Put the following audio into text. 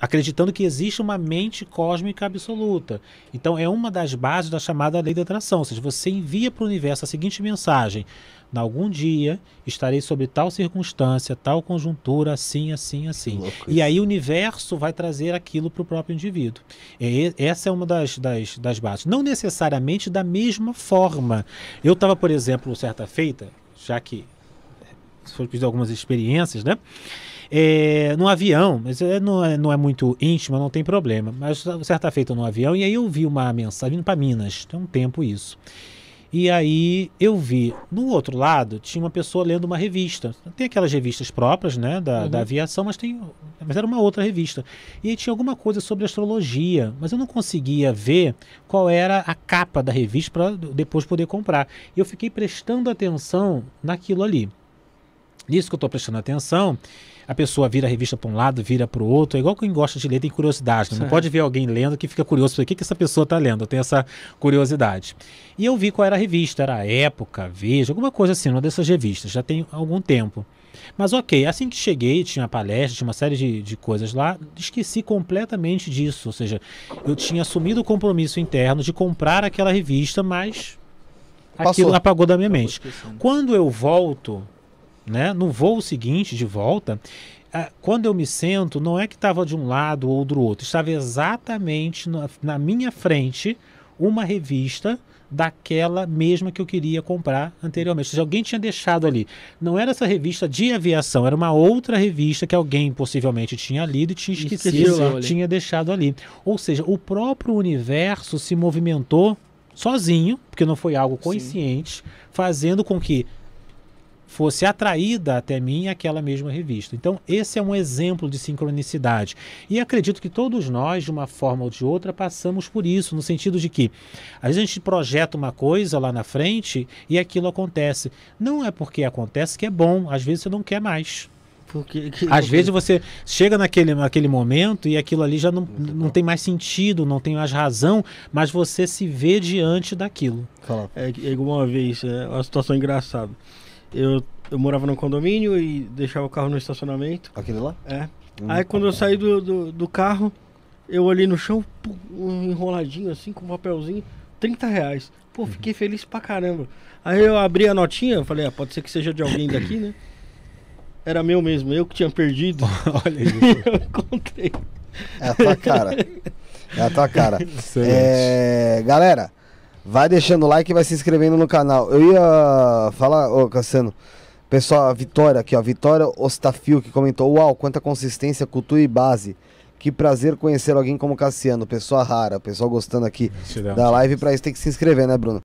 acreditando que existe uma mente cósmica absoluta. Então, é uma das bases da chamada lei da atração. Ou seja, você envia para o universo a seguinte mensagem: em algum dia estarei sobre tal circunstância, tal conjuntura, assim, assim, assim. E aí o universo vai trazer aquilo para o próprio indivíduo. É, essa é uma das, das, das bases. Não necessariamente da mesma forma. Eu estava, por exemplo, certa feita, já que é, foram algumas experiências, né? é, no avião, mas é, não é, não é muito íntima, não tem problema. Mas certa feita no avião, e aí eu vi uma mensagem para Minas, tem um tempo isso. E aí eu vi, no outro lado, tinha uma pessoa lendo uma revista. Tem aquelas revistas próprias, né, da, uhum. da aviação, mas tem, mas era uma outra revista. E aí tinha alguma coisa sobre astrologia, mas eu não conseguia ver qual era a capa da revista para depois poder comprar. E eu fiquei prestando atenção naquilo ali. Nisso que eu estou prestando atenção, a pessoa vira a revista para um lado, vira para o outro. É igual quem gosta de ler tem curiosidade. Né? Não, não pode ver alguém lendo que fica curioso. O que, que essa pessoa está lendo? Eu tenho essa curiosidade. E eu vi qual era a revista. Era a Época, Veja, alguma coisa assim, uma dessas revistas. Já tem algum tempo. Mas ok, assim que cheguei, tinha palestra, tinha uma série de, de coisas lá, esqueci completamente disso. Ou seja, eu tinha assumido o compromisso interno de comprar aquela revista, mas Passou. aquilo apagou da minha mente. Quando eu volto né? No voo seguinte de volta, ah, quando eu me sento, não é que estava de um lado ou do outro, estava exatamente na, na minha frente uma revista daquela mesma que eu queria comprar anteriormente. Se alguém tinha deixado ali, não era essa revista de aviação, era uma outra revista que alguém possivelmente tinha lido e tinha esquecido, tinha deixado ali. Ou seja, o próprio universo se movimentou sozinho, porque não foi algo consciente, Sim. fazendo com que fosse atraída até mim aquela mesma revista. Então, esse é um exemplo de sincronicidade. E acredito que todos nós, de uma forma ou de outra, passamos por isso, no sentido de que às vezes a gente projeta uma coisa lá na frente e aquilo acontece. Não é porque acontece que é bom, às vezes você não quer mais. Porque, que, Às porque... vezes você chega naquele, naquele momento e aquilo ali já não, não tem mais sentido, não tem mais razão, mas você se vê diante daquilo. É, é vez, é uma situação engraçada. Eu, eu morava num condomínio e deixava o carro no estacionamento. Aquele lá? É. Hum, Aí quando eu tá saí do, do, do carro, eu olhei no chão, um enroladinho assim, com um papelzinho, 30 reais. Pô, fiquei feliz pra caramba. Aí eu abri a notinha, falei, ah, pode ser que seja de alguém daqui, né? Era meu mesmo, eu que tinha perdido. Olha isso. eu encontrei. É a tua cara. É a tua cara. É, galera, Vai deixando o like e vai se inscrevendo no canal. Eu ia falar, ô Cassiano, pessoal, a Vitória aqui, ó, Vitória Ostafil, que comentou, uau, quanta consistência, cultura e base. Que prazer conhecer alguém como Cassiano, pessoa rara, pessoal gostando aqui da live. Para isso tem que se inscrever, né, Bruno?